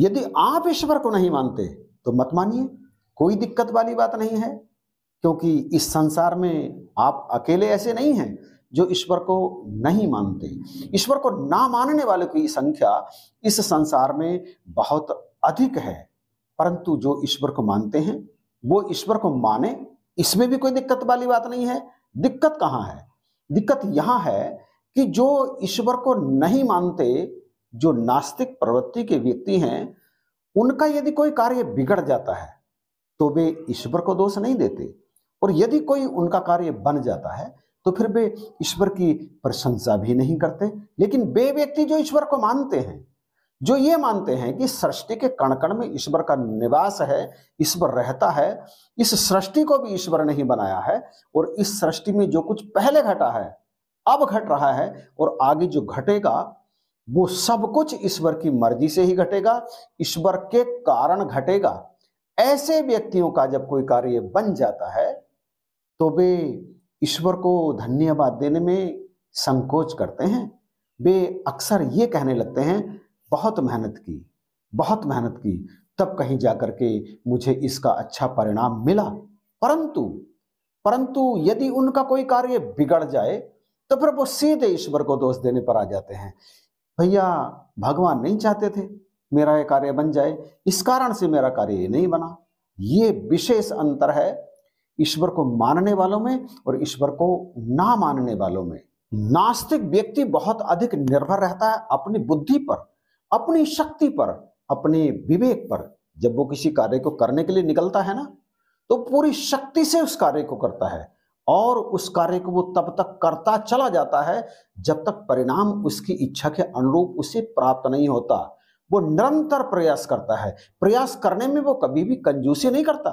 यदि आप ईश्वर को नहीं मानते तो मत मानिए कोई दिक्कत वाली बात नहीं है क्योंकि इस संसार में आप अकेले ऐसे नहीं हैं जो ईश्वर को नहीं मानते ईश्वर को ना मानने वालों की संख्या इस संसार में बहुत अधिक है परंतु जो ईश्वर को मानते हैं वो ईश्वर को माने इसमें भी कोई दिक्कत वाली बात नहीं है दिक्कत कहाँ है दिक्कत यहाँ है कि जो ईश्वर को नहीं मानते जो नास्तिक प्रवृत्ति के व्यक्ति हैं उनका यदि कोई कार्य बिगड़ जाता है तो वे ईश्वर को दोष नहीं देते और यदि कोई उनका कार्य बन जाता है तो फिर वे ईश्वर की प्रशंसा भी नहीं करते लेकिन वे व्यक्ति जो ईश्वर को मानते हैं जो ये मानते हैं कि सृष्टि के कण कण में ईश्वर का निवास है ईश्वर रहता है इस सृष्टि को भी ईश्वर ने ही बनाया है और इस सृष्टि में जो कुछ पहले घटा है अब घट रहा है और आगे जो घटेगा वो सब कुछ ईश्वर की मर्जी से ही घटेगा ईश्वर के कारण घटेगा ऐसे व्यक्तियों का जब कोई कार्य बन जाता है तो वे ईश्वर को धन्यवाद देने में संकोच करते हैं वे अक्सर ये कहने लगते हैं बहुत मेहनत की बहुत मेहनत की तब कहीं जाकर के मुझे इसका अच्छा परिणाम मिला परंतु परंतु यदि उनका कोई कार्य बिगड़ जाए तो फिर वो सीधे ईश्वर को दोष देने पर आ जाते हैं भैया भगवान नहीं चाहते थे मेरा ये कार्य बन जाए इस कारण से मेरा कार्य नहीं बना ये विशेष अंतर है ईश्वर को मानने वालों में और ईश्वर को ना मानने वालों में नास्तिक व्यक्ति बहुत अधिक निर्भर रहता है अपनी बुद्धि पर अपनी शक्ति पर अपने विवेक पर जब वो किसी कार्य को करने के लिए निकलता है ना तो पूरी शक्ति से उस कार्य को करता है और उस कार्य को वो तब तक करता चला जाता है जब तक परिणाम उसकी इच्छा के अनुरूप उसे प्राप्त नहीं होता वो निरंतर प्रयास करता है प्रयास करने में वो कभी भी कंजूसी नहीं करता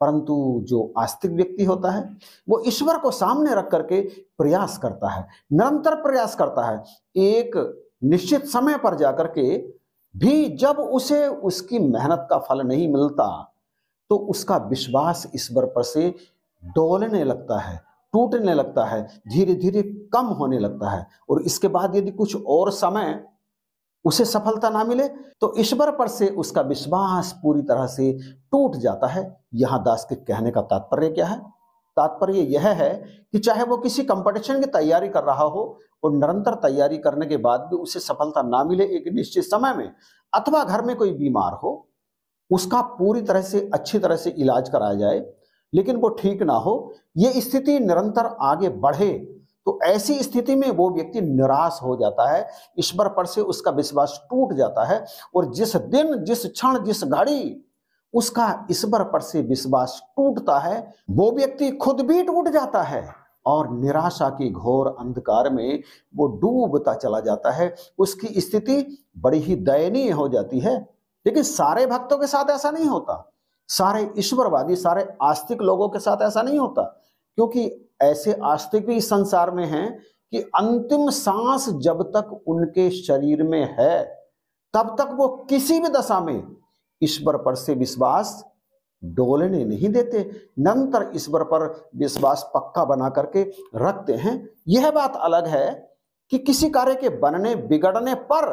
परंतु जो आस्तिक व्यक्ति होता है वो ईश्वर को सामने रख करके प्रयास करता है निरंतर प्रयास करता है एक निश्चित समय पर जाकर के भी जब उसे उसकी मेहनत का फल नहीं मिलता तो उसका विश्वास ईश्वर पर से डोलने लगता है टूटने लगता है धीरे धीरे कम होने लगता है और इसके बाद यदि कुछ और समय उसे सफलता ना मिले तो ईश्वर पर से उसका विश्वास पूरी तरह से टूट जाता है यहां दास के कहने का तात्पर्य क्या है तात्पर्य यह है कि चाहे वो किसी कंपटीशन की तैयारी कर रहा हो और निरंतर तैयारी करने के बाद भी उसे सफलता ना मिले एक निश्चित समय में अथवा घर में कोई बीमार हो उसका पूरी तरह से अच्छी तरह से इलाज कराया जाए लेकिन वो ठीक ना हो ये स्थिति निरंतर आगे बढ़े तो ऐसी स्थिति में वो व्यक्ति निराश हो जाता है ईश्वर पर से उसका विश्वास टूट जाता है और जिस दिन जिस क्षण जिस घड़ी उसका ईश्वर पर से विश्वास टूटता है वो व्यक्ति खुद भी टूट जाता है और निराशा के घोर अंधकार में वो डूबता चला जाता है उसकी स्थिति बड़ी ही दयनीय हो जाती है लेकिन सारे भक्तों के साथ ऐसा नहीं होता सारे ईश्वरवादी सारे आस्तिक लोगों के साथ ऐसा नहीं होता क्योंकि ऐसे आस्तिक भी संसार में हैं कि अंतिम सांस जब तक उनके शरीर में है तब तक वो किसी भी दशा में ईश्वर पर से विश्वास डोलने नहीं देते नंतर ईश्वर पर विश्वास पक्का बना करके रखते हैं यह बात अलग है कि किसी कार्य के बनने बिगड़ने पर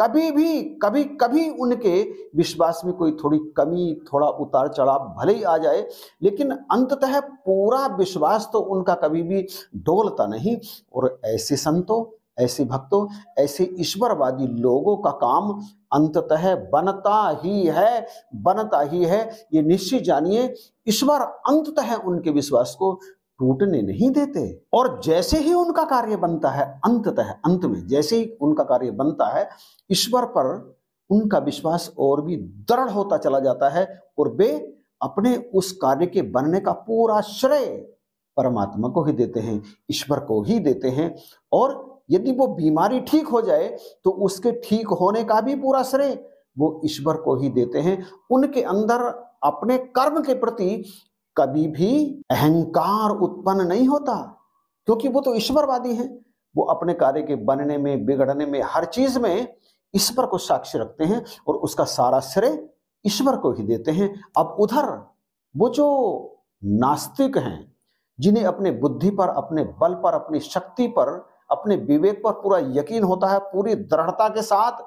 कभी भी कभी कभी उनके विश्वास में कोई थोड़ी कमी थोड़ा उतार चढ़ाव भले ही आ जाए लेकिन अंततः पूरा विश्वास तो उनका कभी भी डोलता नहीं और ऐसे संतों ऐसे भक्तों ऐसे ईश्वरवादी लोगों का काम अंततः बनता ही है बनता ही है ये निश्चित जानिए ईश्वर अंततः उनके विश्वास को टूटने नहीं देते और जैसे ही उनका कार्य बनता है अंततः अंत में जैसे ही उनका कार्य बनता है ईश्वर पर उनका विश्वास और भी दृढ़ होता चला जाता है और वे अपने उस कार्य के बनने का पूरा श्रेय परमात्मा को ही देते हैं ईश्वर को ही देते हैं और यदि वो बीमारी ठीक हो जाए तो उसके ठीक होने का भी पूरा श्रेय वो ईश्वर को ही देते हैं उनके अंदर अपने कर्म के प्रति कभी भी अहंकार उत्पन्न नहीं होता क्योंकि वो तो ईश्वरवादी है वो अपने कार्य के बनने में बिगड़ने में हर चीज में ईश्वर को साक्षी रखते हैं और उसका सारा श्रेय ईश्वर को ही देते हैं अब उधर वो जो नास्तिक हैं जिन्हें अपने बुद्धि पर अपने बल पर अपनी शक्ति पर अपने विवेक पर पूरा यकीन होता है पूरी दृढ़ता के साथ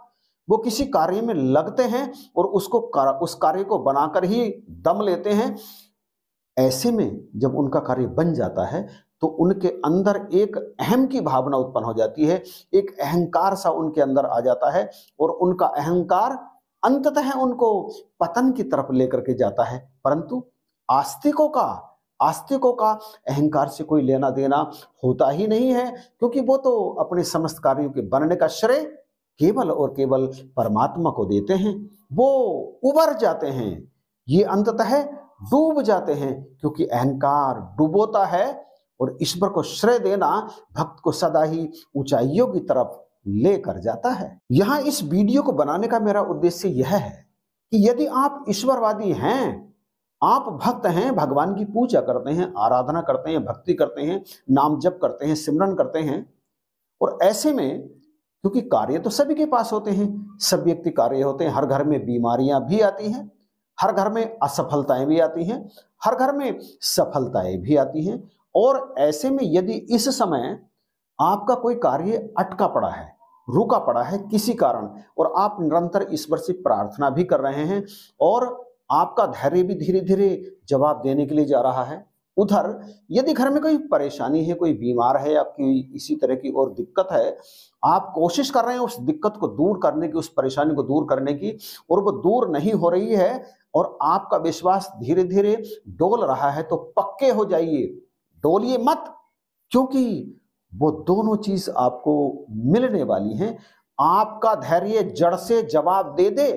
वो किसी कार्य में लगते हैं और उसको कर, उस कार्य को बनाकर ही दम लेते हैं ऐसे में जब उनका कार्य बन जाता है तो उनके अंदर एक अहम की भावना उत्पन्न हो जाती है एक अहंकार सा उनके अंदर आ जाता है और उनका अहंकार अंततः उनको पतन की तरफ लेकर के जाता है परंतु आस्तिकों का आस्तिकों का अहंकार से कोई लेना देना होता ही नहीं है क्योंकि वो तो अपने समस्त कार्यों के बनने का श्रेय केवल और केवल परमात्मा को देते हैं वो उबर जाते हैं ये अंततः डूब जाते हैं क्योंकि अहंकार डूबोता है और ईश्वर को श्रेय देना भक्त को सदा ही ऊंचाइयों की तरफ लेकर जाता है यहां इस वीडियो को बनाने का मेरा उद्देश्य यह है कि यदि आप ईश्वरवादी हैं आप भक्त हैं भगवान की पूजा करते हैं आराधना करते हैं भक्ति करते हैं नाम जप करते हैं सिमरन करते हैं और ऐसे में क्योंकि कार्य तो सभी के पास होते हैं सब व्यक्ति कार्य होते हैं हर घर में बीमारियां भी आती हैं हर घर में असफलताएं भी आती हैं हर घर में सफलताएं भी आती हैं और ऐसे में यदि इस समय आपका कोई कार्य अटका पड़ा है रुका पड़ा है किसी कारण और आप निरंतर ईश्वर से प्रार्थना भी कर रहे हैं और आपका धैर्य भी धीरे धीरे जवाब देने के लिए जा रहा है उधर यदि घर में कोई परेशानी है कोई बीमार है या कोई इसी तरह की और दिक्कत है आप कोशिश कर रहे हैं उस दिक्कत को दूर करने की उस परेशानी को दूर करने की और वो दूर नहीं हो रही है और आपका विश्वास धीरे धीरे डोल रहा है तो पक्के हो जाइए डोलिए मत क्योंकि वो दोनों चीज आपको मिलने वाली हैं आपका धैर्य जड़ से जवाब दे दे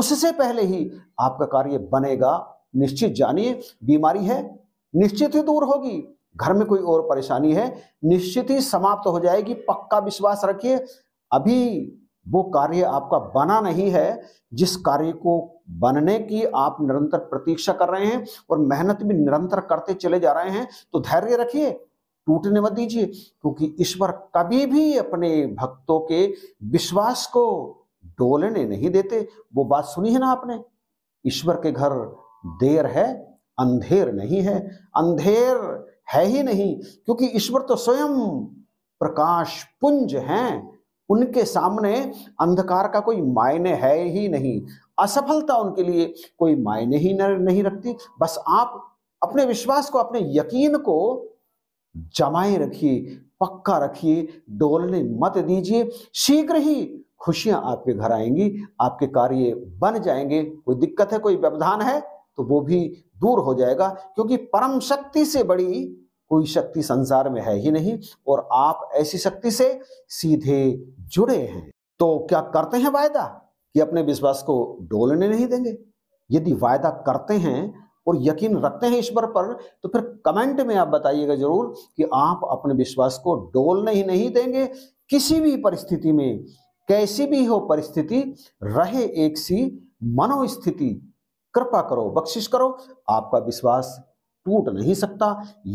उससे पहले ही आपका कार्य बनेगा निश्चित जानिए बीमारी है निश्चित ही दूर होगी घर में कोई और परेशानी है निश्चित ही समाप्त हो जाएगी पक्का विश्वास रखिए अभी वो कार्य आपका बना नहीं है जिस कार्य को बनने की आप निरंतर प्रतीक्षा कर रहे हैं और मेहनत भी निरंतर करते चले जा रहे हैं तो धैर्य रखिए टूटने मत दीजिए क्योंकि ईश्वर कभी भी अपने भक्तों के विश्वास को डोलने नहीं देते वो बात सुनी है ना आपने ईश्वर के घर देर है अंधेर नहीं है अंधेर है ही नहीं क्योंकि ईश्वर तो स्वयं प्रकाश पुंज हैं उनके सामने अंधकार का कोई मायने है ही नहीं असफलता उनके लिए कोई मायने ही नहीं रखती बस आप अपने विश्वास को अपने यकीन को जमाए रखिए पक्का रखिए डोलने मत दीजिए शीघ्र ही खुशियां आपके घर आएंगी आपके कार्य बन जाएंगे कोई दिक्कत है कोई व्यवधान है तो वो भी दूर हो जाएगा क्योंकि परम शक्ति से बड़ी कोई शक्ति संसार में है ही नहीं और आप ऐसी शक्ति से सीधे जुड़े हैं तो क्या करते हैं वायदा कि अपने विश्वास को डोलने नहीं देंगे यदि वायदा करते हैं और यकीन रखते हैं ईश्वर पर तो फिर कमेंट में आप बताइएगा जरूर कि आप अपने विश्वास को डोलने ही नहीं देंगे किसी भी परिस्थिति में कैसी भी हो परिस्थिति रहे एक सी मनोस्थिति कृपा करो बख्शिश करो आपका विश्वास टूट नहीं सकता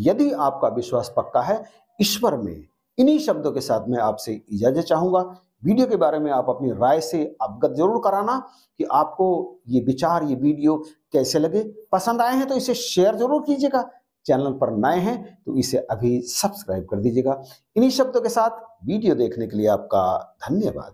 यदि आपका विश्वास पक्का है ईश्वर में इन्हीं शब्दों के साथ मैं आपसे इजाजत चाहूंगा वीडियो के बारे में आप अपनी राय से अवगत जरूर कराना कि आपको ये विचार ये वीडियो कैसे लगे पसंद आए हैं तो इसे शेयर जरूर कीजिएगा चैनल पर नए हैं तो इसे अभी सब्सक्राइब कर दीजिएगा इन्हीं शब्दों के साथ वीडियो देखने के लिए आपका धन्यवाद